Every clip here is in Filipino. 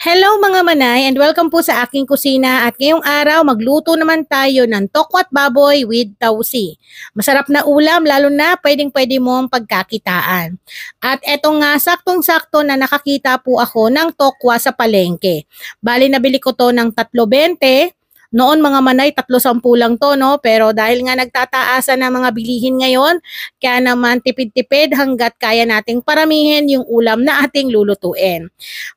Hello mga manay and welcome po sa aking kusina at ngayong araw magluto naman tayo ng tokwat baboy with tausi. Masarap na ulam lalo na pwedeng pwede mong pagkakitaan. At eto nga saktong sakto na nakakita po ako ng tokwa sa palengke. Bali nabili ko to ng 3.20 noon mga manay, tatlo sampu lang to, no? Pero dahil nga nagtataasan na mga bilihin ngayon, kaya naman tipid-tipid hanggat kaya nating paramihin yung ulam na ating lulutuin.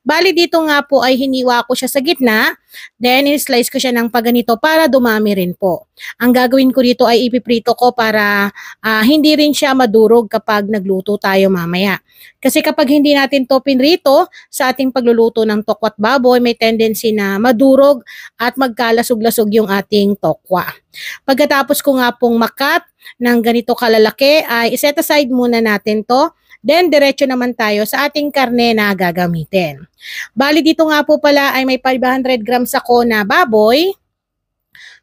Bali dito nga po ay hiniwa ko siya sa gitna Then, in-slice ko siya ng paganito para dumami rin po. Ang gagawin ko dito ay ipiprito ko para uh, hindi rin siya madurog kapag nagluto tayo mamaya. Kasi kapag hindi natin to pinrito sa ating pagluluto ng tokwa at baboy, may tendency na madurog at magkalasog-lasog yung ating tokwa. Pagkatapos ko nga pong makat ng ganito kalalaki, ay set aside muna natin to Then, diretso naman tayo sa ating karne na gagamitin. Bali, dito nga po pala ay may 500 grams ako na baboy.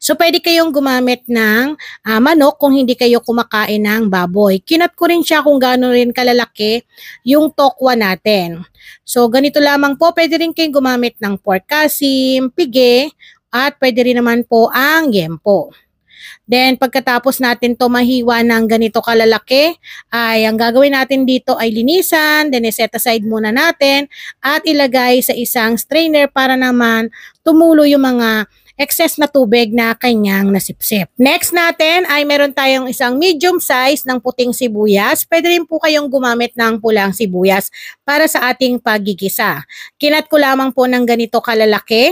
So, pwede kayong gumamit ng uh, manok kung hindi kayo kumakain ng baboy. Kinat ko rin siya kung gaano rin kalalaki yung tokwa natin. So, ganito lamang po, pwede rin kayong gumamit ng pork kasim, pige, at pwede rin naman po ang gempo. Then pagkatapos natin to mahiwa ng ganito kalalaki, ay ang gagawin natin dito ay linisan, then i set aside muna natin at ilagay sa isang strainer para naman tumulo yung mga excess na tubig na kanyang nasipsip. Next natin ay meron tayong isang medium size ng puting sibuyas. Pwede rin po kayong gumamit ng pulang sibuyas para sa ating pagigisa. Kinat ko lamang po ng ganito kalalaki.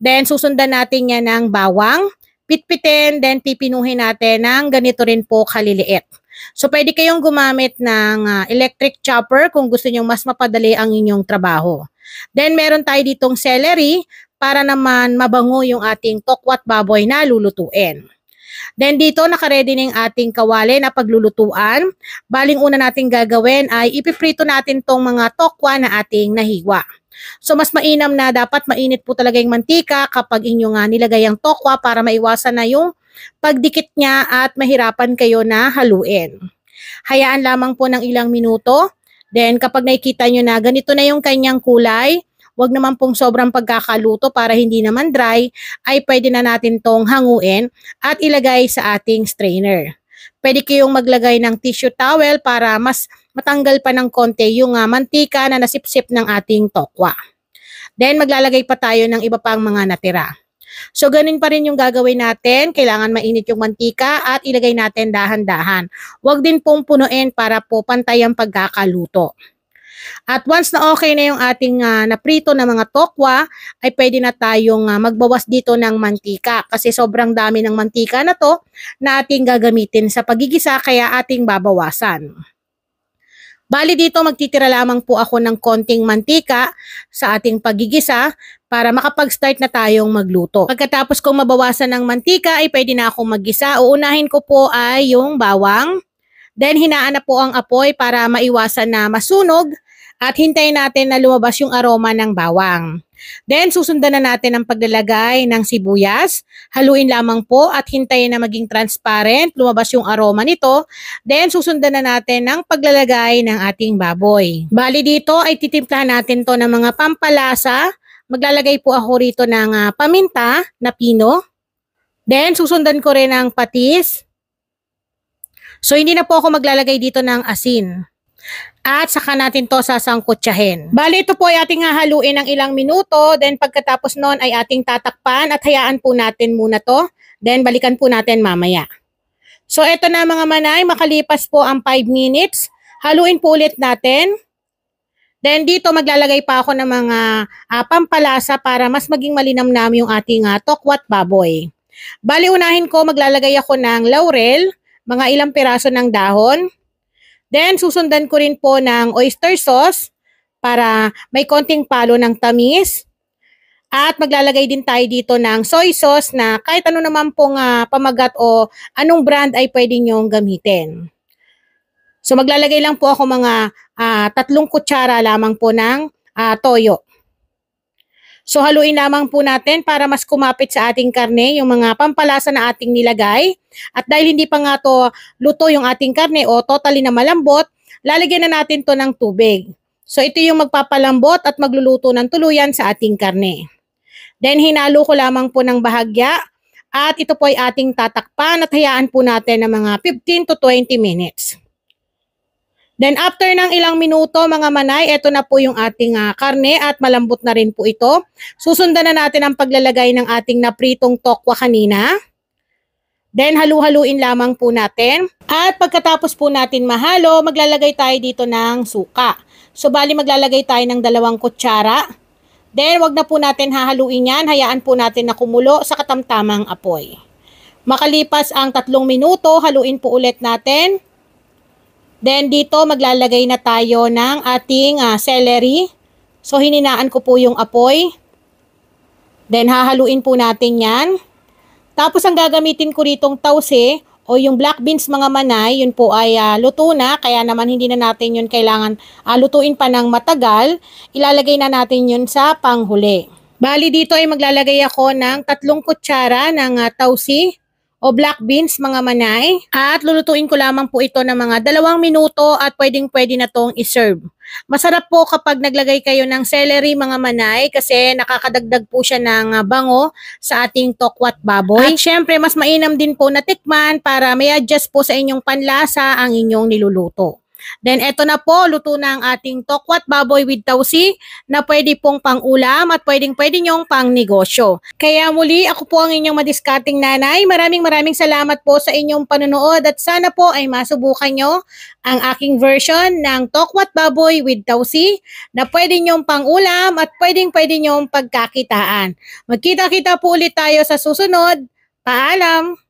Then susundan natin yan ng bawang pitpitin, then pipinuhin natin ng ganito rin po kaliliit. So, pwede kayong gumamit ng uh, electric chopper kung gusto nyo mas mapadali ang inyong trabaho. Then, meron tayo ditong celery para naman mabango yung ating tokwat baboy na lulutuin. Then dito nakaredy na yung ating kawali na paglulutuan. Baling una natin gagawin ay ipiprito natin tong mga tokwa na ating nahiwa. So mas mainam na dapat mainit po talaga yung mantika kapag inyo nga nilagay ang tokwa para maiwasan na yung pagdikit niya at mahirapan kayo na haluin. Hayaan lamang po ng ilang minuto. Then kapag nakikita nyo na ganito na yung kanyang kulay, wag naman pong sobrang pagkakaluto para hindi naman dry, ay pwede na natin tong hanguin at ilagay sa ating strainer. Pwede kayong maglagay ng tissue towel para mas matanggal pa ng konti yung uh, mantika na nasipsip ng ating tokwa. Then maglalagay pa tayo ng iba pang mga natira. So, ganun pa rin yung gagawin natin. Kailangan mainit yung mantika at ilagay natin dahan-dahan. Huwag din pong punuin para po pantay ang pagkakaluto. At once na okay na yung ating uh, naprito na mga tokwa, ay pwede na tayong uh, magbawas dito ng mantika kasi sobrang dami ng mantika na to na ating gagamitin sa pagigisa kaya ating babawasan. Bali dito magtitira lamang po ako ng konting mantika sa ating pagigisa para makapag-start na tayong magluto. Pagkatapos kong mabawasan ng mantika ay pwede na akong maggisa. Uunahin ko po ay yung bawang. Then hinaan na po ang apoy para maiwasan na masunog at hintayin natin na lumabas yung aroma ng bawang. Then susundan na natin ang paglalagay ng sibuyas. Haluin lamang po at hintayin na maging transparent, lumabas yung aroma nito. Then susundan na natin ang paglalagay ng ating baboy. Bali dito ay titimplahan natin to ng mga pampalasa. Maglalagay po ako rito ng uh, paminta na pino. Then susundan ko rin ang patis. So hindi na po ako maglalagay dito ng asin at saka natin to sasangkutsahin. Bali ito po ay ating hahaluin ng ilang minuto then pagkatapos noon ay ating tatakpan at hayaan po natin muna to then balikan po natin mamaya. So ito na mga manay makalipas po ang 5 minutes haluin po ulit natin. Then dito maglalagay pa ako ng mga uh, pampalasa para mas maging malinamnam yung ating uh, tokwat baboy. Bali unahin ko maglalagay ako ng laurel, mga ilang piraso ng dahon. Then, susundan ko rin po ng oyster sauce para may konting palo ng tamis. At maglalagay din tayo dito ng soy sauce na kahit ano naman pong uh, pamagat o anong brand ay pwede nyong gamitin. So maglalagay lang po ako mga uh, tatlong kutsara lamang po ng uh, toyo. So haluin naman po natin para mas kumapit sa ating karne yung mga pampalasa na ating nilagay. At dahil hindi pa nga to luto yung ating karne o totally na malambot, lalagyan na natin to ng tubig. So ito yung magpapalambot at magluluto ng tuluyan sa ating karne. Then hinalo ko lamang po ng bahagya at ito po ay ating tatakpan at hayaan po natin ng mga 15 to 20 minutes. Then after ng ilang minuto mga manay, ito na po yung ating uh, karne at malambot na rin po ito. Susundan na natin ang paglalagay ng ating napritong tokwa kanina. Then halu-haluin lamang po natin. At pagkatapos po natin mahalo, maglalagay tayo dito ng suka. So bali maglalagay tayo ng dalawang kutsara. Then wag na po natin hahaluin yan, hayaan po natin na kumulo sa katamtamang apoy. Makalipas ang tatlong minuto, haluin po ulit natin. Then dito maglalagay na tayo ng ating uh, celery. So hininaan ko po yung apoy. Then hahaluin po natin yan. Tapos ang gagamitin ko ditong tause o yung black beans mga manay, yun po ay uh, luto na. Kaya naman hindi na natin yun kailangan uh, lutuin pa ng matagal. Ilalagay na natin yun sa panghuli. Bali dito ay maglalagay ako ng tatlong kutsara ng uh, tausi o black beans mga manay. At lulutuin ko lamang po ito ng mga dalawang minuto at pwedeng pwede na tong iserve. Masarap po kapag naglagay kayo ng celery mga manay kasi nakakadagdag po siya ng ah, bango sa ating tokwat baboy. At syempre mas mainam din po na tikman para may adjust po sa inyong panlasa ang inyong niluluto. Then eto na po, luto na ang ating tokwat baboy with tausi na pwede pong pang-ulam at pwedeng pwede nyong pang-negosyo. Kaya muli, ako po ang inyong madiscarding nanay. Maraming maraming salamat po sa inyong panonood at sana po ay masubukan nyo ang aking version ng tokwat baboy with tausi na pwede nyong pang-ulam at pwedeng pwede nyong pagkakitaan. Magkita-kita po ulit tayo sa susunod. Paalam!